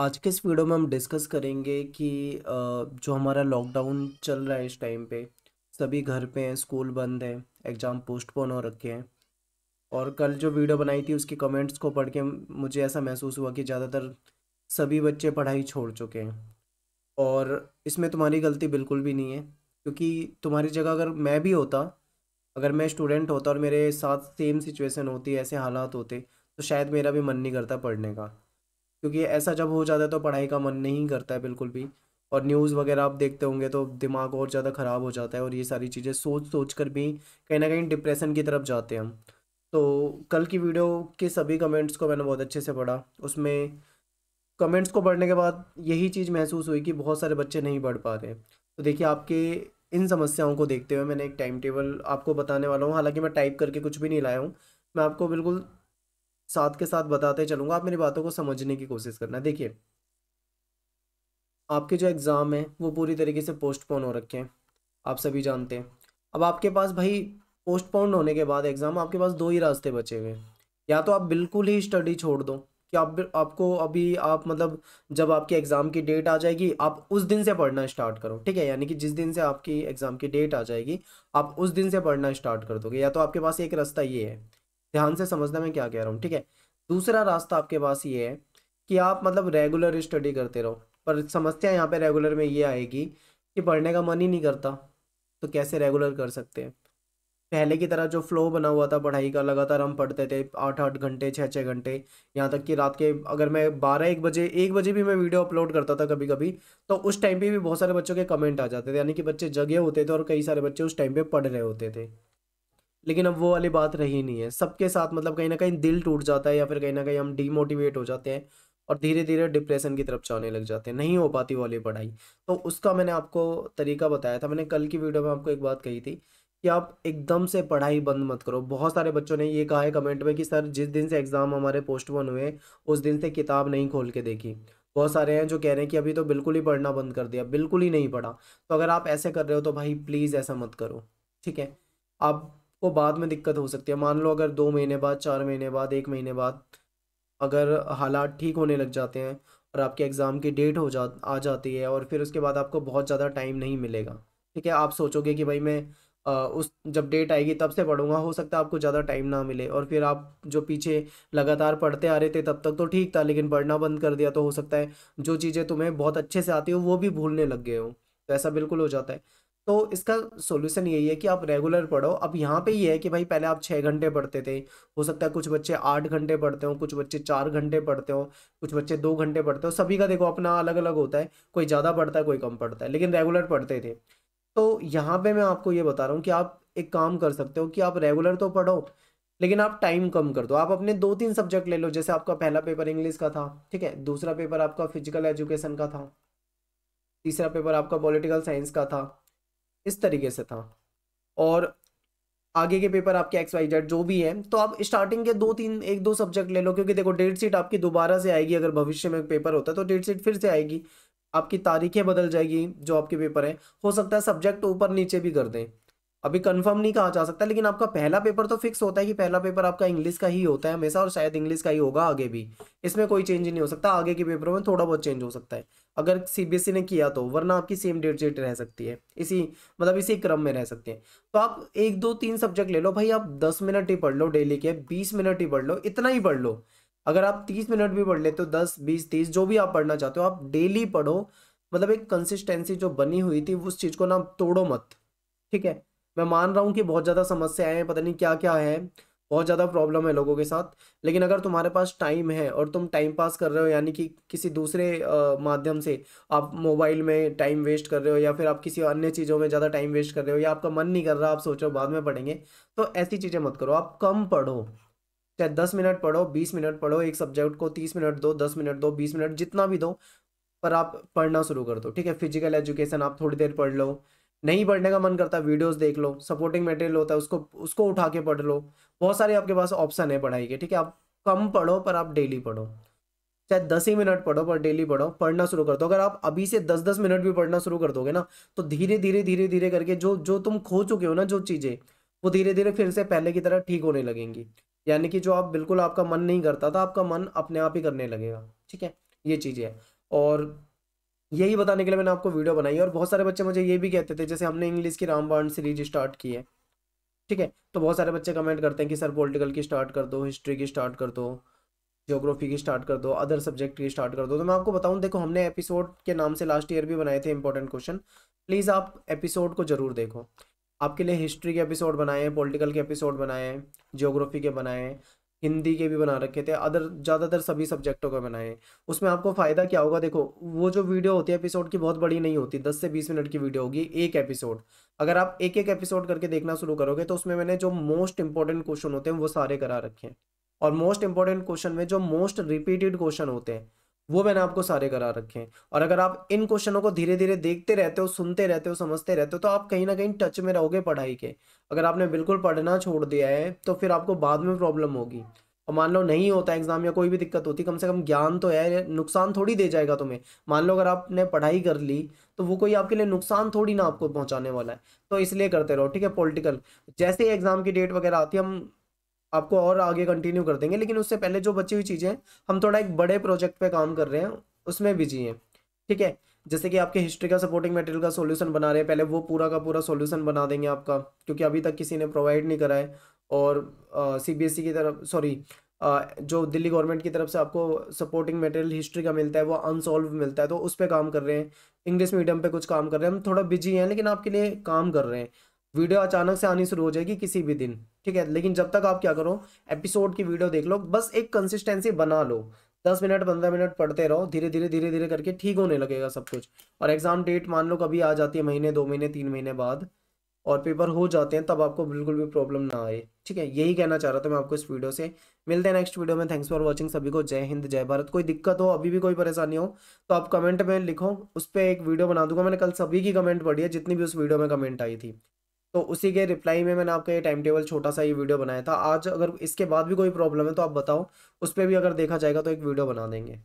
आज के इस वीडियो में हम डिस्कस करेंगे कि जो हमारा लॉकडाउन चल रहा है इस टाइम पे सभी घर पे हैं स्कूल बंद है एग्ज़ाम पोस्टपोन हो रखे हैं और कल जो वीडियो बनाई थी उसके कमेंट्स को पढ़ के मुझे ऐसा महसूस हुआ कि ज़्यादातर सभी बच्चे पढ़ाई छोड़ चुके हैं और इसमें तुम्हारी गलती बिल्कुल भी नहीं है क्योंकि तुम्हारी जगह अगर मैं भी होता अगर मैं स्टूडेंट होता और मेरे साथ सेम सिचुएशन होती ऐसे हालात होते तो शायद मेरा भी मन नहीं करता पढ़ने का क्योंकि ऐसा जब हो जाता है तो पढ़ाई का मन नहीं करता है बिल्कुल भी और न्यूज़ वगैरह आप देखते होंगे तो दिमाग और ज़्यादा ख़राब हो जाता है और ये सारी चीज़ें सोच सोच कर भी कहीं ना कहीं डिप्रेशन की तरफ जाते हैं हम तो कल की वीडियो के सभी कमेंट्स को मैंने बहुत अच्छे से पढ़ा उसमें कमेंट्स को पढ़ने के बाद यही चीज़ महसूस हुई कि बहुत सारे बच्चे नहीं पढ़ पा रहे तो देखिए आपके इन समस्याओं को देखते हुए मैंने एक टाइम टेबल आपको बताने वाला हूँ हालांकि मैं टाइप करके कुछ भी नहीं लाया हूँ मैं आपको बिल्कुल साथ के साथ बताते चलूंगा आप मेरी बातों को समझने की कोशिश करना देखिए आपके जो एग्ज़ाम हैं वो पूरी तरीके से पोस्टपोन हो रखे हैं आप सभी जानते हैं अब आपके पास भाई पोस्टपोन होने के बाद एग्ज़ाम आपके पास दो ही रास्ते बचे हुए हैं या तो आप बिल्कुल ही स्टडी छोड़ दो कि आप आपको अभी आप मतलब जब आपके एग्ज़ाम की डेट आ जाएगी आप उस दिन से पढ़ना स्टार्ट करो ठीक है यानी कि जिस दिन से आपकी एग्ज़ाम की डेट आ जाएगी आप उस दिन से पढ़ना स्टार्ट कर दोगे या तो आपके पास एक रास्ता ये है ध्यान से समझना मैं क्या कह रहा हूँ ठीक है दूसरा रास्ता आपके पास ये है कि आप मतलब रेगुलर स्टडी करते रहो पर समस्या यहाँ पे रेगुलर में ये आएगी कि पढ़ने का मन ही नहीं करता तो कैसे रेगुलर कर सकते हैं पहले की तरह जो फ्लो बना हुआ था पढ़ाई का लगातार हम पढ़ते थे आठ आठ घंटे छः छः घंटे यहाँ तक कि रात के अगर मैं बारह एक बजे एक बजे भी मैं वीडियो अपलोड करता था कभी कभी तो उस टाइम पे भी बहुत सारे बच्चों के कमेंट आ जाते थे यानी कि बच्चे जगे होते थे और कई सारे बच्चे उस टाइम पे पढ़ रहे होते थे लेकिन अब वो वाली बात रही नहीं है सबके साथ मतलब कहीं ना कहीं दिल टूट जाता है या फिर कहीं ना कहीं हम डीमोटिवेट हो जाते हैं और धीरे धीरे डिप्रेशन की तरफ जाने लग जाते हैं नहीं हो पाती वाली पढ़ाई तो उसका मैंने आपको तरीका बताया था मैंने कल की वीडियो में आपको एक बात कही थी कि आप एकदम से पढ़ाई बंद मत करो बहुत सारे बच्चों ने ये कहा है कमेंट में कि सर जिस दिन से एग्ज़ाम हमारे पोस्टपोन हुए उस दिन से किताब नहीं खोल के देखी बहुत सारे हैं जो कह रहे हैं कि अभी तो बिल्कुल ही पढ़ना बंद कर दिया बिल्कुल ही नहीं पढ़ा तो अगर आप ऐसे कर रहे हो तो भाई प्लीज़ ऐसा मत करो ठीक है आप वो बाद में दिक्कत हो सकती है मान लो अगर दो महीने बाद चार महीने बाद एक महीने बाद अगर हालात ठीक होने लग जाते हैं और आपके एग्ज़ाम की डेट हो जा आ जाती है और फिर उसके बाद आपको बहुत ज़्यादा टाइम नहीं मिलेगा ठीक है आप सोचोगे कि भाई मैं आ, उस जब डेट आएगी तब से पढ़ूंगा हो सकता है आपको ज़्यादा टाइम ना मिले और फिर आप जो पीछे लगातार पढ़ते आ रहे थे तब तक तो ठीक था लेकिन पढ़ना बंद कर दिया तो हो सकता है जो चीज़ें तुम्हें बहुत अच्छे से आती हो वो भी भूलने लग गए हो तो ऐसा बिल्कुल हो जाता है तो इसका सोल्यूशन यही है कि आप रेगुलर पढ़ो अब यहाँ पे ये है कि भाई पहले आप छः घंटे पढ़ते थे हो सकता है कुछ बच्चे आठ घंटे पढ़ते हो कुछ बच्चे चार घंटे पढ़ते हो कुछ बच्चे दो घंटे पढ़ते हो सभी का देखो अपना अलग अलग होता है कोई ज़्यादा पढ़ता है कोई कम पढ़ता है लेकिन रेगुलर पढ़ते थे तो यहाँ पर मैं आपको ये बता रहा हूँ कि आप एक काम कर सकते हो कि आप रेगुलर तो पढ़ो लेकिन आप टाइम कम कर दो आप अपने दो तीन सब्जेक्ट ले लो जैसे आपका पहला पेपर इंग्लिश का था ठीक है दूसरा पेपर आपका फिजिकल एजुकेशन का था तीसरा पेपर आपका पॉलिटिकल साइंस का था इस तरीके से था और आगे के पेपर आपके एक्स वाई जेड जो भी है तो आप स्टार्टिंग के दो तीन एक दो सब्जेक्ट ले लो क्योंकि देखो डेट शीट आपकी दोबारा से आएगी अगर भविष्य में पेपर होता है तो डेट शीट फिर से आएगी आपकी तारीखें बदल जाएगी जो आपके पेपर है हो सकता है सब्जेक्ट ऊपर नीचे भी कर दें अभी कंफर्म नहीं कहा जा सकता लेकिन आपका पहला पेपर तो फिक्स होता है कि पहला पेपर आपका इंग्लिश का ही होता है हमेशा और शायद इंग्लिश का ही होगा आगे भी इसमें कोई चेंज नहीं हो सकता आगे के पेपरों में थोड़ा बहुत चेंज हो सकता है अगर सीबीएसई e ने किया तो वरना आपकी सेम डेट शीट रह सकती है इसी मतलब इसी क्रम में रह सकती है तो आप एक दो तीन सब्जेक्ट ले लो भाई आप दस मिनट ही पढ़ लो डेली के बीस मिनट ही पढ़ लो इतना ही पढ़ लो अगर आप तीस मिनट भी पढ़ लेते हो दस बीस तीस जो भी आप पढ़ना चाहते हो आप डेली पढ़ो मतलब एक कंसिस्टेंसी जो बनी हुई थी उस चीज़ को ना तोड़ो मत ठीक है मैं मान रहा हूँ कि बहुत ज़्यादा समस्याएं हैं पता नहीं क्या क्या है बहुत ज़्यादा प्रॉब्लम है लोगों के साथ लेकिन अगर तुम्हारे पास टाइम है और तुम टाइम पास कर रहे हो यानी कि किसी दूसरे माध्यम से आप मोबाइल में टाइम वेस्ट कर रहे हो या फिर आप किसी अन्य चीज़ों में ज़्यादा टाइम वेस्ट कर रहे हो या आपका मन नहीं कर रहा आप सोच रहे हो बाद में पढ़ेंगे तो ऐसी चीज़ें मत करो आप कम पढ़ो चाहे दस मिनट पढ़ो बीस मिनट पढ़ो एक सब्जेक्ट को तीस मिनट दो दस मिनट दो बीस मिनट जितना भी दो पर आप पढ़ना शुरू कर दो ठीक है फिजिकल एजुकेशन आप थोड़ी देर पढ़ लो नहीं पढ़ने का मन करता वीडियोस देख लो सपोर्टिंग मटेरियल होता है उसको उसको उठा के पढ़ लो बहुत सारे आपके पास ऑप्शन है पढ़ाई के ठीक है आप कम पढ़ो पर आप डेली पढ़ो चाहे दस ही मिनट पढ़ो पर डेली पढ़ो पढ़ना शुरू कर दो अगर आप अभी से दस दस मिनट भी पढ़ना शुरू कर दोगे ना तो धीरे धीरे धीरे धीरे करके जो जो तुम खो चुके हो ना जो चीज़ें वो धीरे धीरे फिर से पहले की तरह ठीक होने लगेंगी यानी कि जो आप बिल्कुल आपका मन नहीं करता था तो आपका मन अपने आप ही करने लगेगा ठीक है ये चीज़ें और यही बताने के लिए मैंने आपको वीडियो बनाई और बहुत सारे बच्चे मुझे ये भी कहते थे जैसे हमने इंग्लिश की रामबाण सीरीज स्टार्ट की है ठीक है तो बहुत सारे बच्चे कमेंट करते हैं कि सर पॉलिटिकल की स्टार्ट कर दो हिस्ट्री की स्टार्ट कर दो जोग्राफी की स्टार्ट कर दो अदर सब्जेक्ट की स्टार्ट कर दो तो मैं आपको बताऊँ देखो हमने एपिसोड के नाम से लास्ट ईयर भी बनाए थे इंपॉर्टेंट क्वेश्चन प्लीज़ आप एपिसोड को ज़रूर देखो आपके लिए हिस्ट्री के एपिसोड बनाए हैं पोलिटिकल के एपिसोड बनाए हैं जियोग्राफी के बनाए हैं हिंदी के भी बना रखे थे अदर ज़्यादातर सभी सब्जेक्टों का बनाए उसमें आपको फ़ायदा क्या होगा देखो वो जो वीडियो होती है एपिसोड की बहुत बड़ी नहीं होती दस से बीस मिनट की वीडियो होगी एक एपिसोड अगर आप एक एक एपिसोड करके देखना शुरू करोगे तो उसमें मैंने जो मोस्ट इंपॉर्टेंट क्वेश्चन होते हैं वो सारे करा रखे हैं और मोस्ट इंपॉर्टेंट क्वेश्चन में जो मोस्ट रिपीटेड क्वेश्चन होते हैं वो मैंने आपको सारे करा रखे हैं और अगर आप इन क्वेश्चनों को धीरे धीरे देखते रहते हो सुनते रहते हो समझते रहते हो तो आप कहीं ना कहीं टच में रहोगे पढ़ाई के अगर आपने बिल्कुल पढ़ना छोड़ दिया है तो फिर आपको बाद में प्रॉब्लम होगी और मान लो नहीं होता एग्जाम या कोई भी दिक्कत होती कम से कम ज्ञान तो है नुकसान थोड़ी दे जाएगा तुम्हें मान लो अगर आपने पढ़ाई कर ली तो वो कोई आपके लिए नुकसान थोड़ी ना आपको पहुंचाने वाला है तो इसलिए करते रहो ठीक है पॉलिटिकल जैसे ही एग्जाम की डेट वगैरह आती है हम आपको और आगे कंटिन्यू कर देंगे लेकिन उससे पहले जो बची हुई चीज़ें हम थोड़ा एक बड़े प्रोजेक्ट पे काम कर रहे हैं उसमें बिजी हैं ठीक है जैसे कि आपके हिस्ट्री का सपोर्टिंग मटेरियल का सॉल्यूशन बना रहे हैं पहले वो पूरा का पूरा सॉल्यूशन बना देंगे आपका क्योंकि अभी तक किसी ने प्रोवाइड नहीं करा है और सी बी एस ई की तरफ सॉरी जो दिल्ली गवर्नमेंट की तरफ से आपको सपोर्टिंग मटेरियल हिस्ट्री का मिलता है वो अनसॉल्व मिलता है तो उस पर काम कर रहे हैं इंग्लिश मीडियम पे कुछ काम कर रहे हैं हम थोड़ा बिजी हैं लेकिन आपके लिए काम कर रहे हैं वीडियो अचानक से आनी शुरू हो जाएगी किसी भी दिन ठीक है लेकिन जब तक आप क्या करो एपिसोड की वीडियो देख लो बस एक कंसिस्टेंसी बना लो दस मिनट पंद्रह मिनट पढ़ते रहो धीरे धीरे धीरे धीरे करके ठीक होने लगेगा सब कुछ और एग्जाम डेट मान लो कभी आ जाती है महीने दो महीने तीन महीने बाद और पेपर हो जाते हैं तब आपको बिल्कुल भी प्रॉब्लम ना आए ठीक है यही कहना चाह रहा था मैं आपको इस वीडियो से मिलते हैं नेक्स्ट वीडियो में थैंक्स फॉर वॉचिंग सभी को जय हिंद जय भारत कोई दिक्कत हो अभी भी कोई परेशानी हो तो आप कमेंट में लिखो उस पर एक वीडियो बना दूंगा मैंने कल सभी की कमेंट पढ़ी है जितनी भी उस वीडियो में कमेंट आई थी तो उसी के रिप्लाई में मैंने आपका ये टाइम टेबल छोटा सा ये वीडियो बनाया था आज अगर इसके बाद भी कोई प्रॉब्लम है तो आप बताओ उस पर भी अगर देखा जाएगा तो एक वीडियो बना देंगे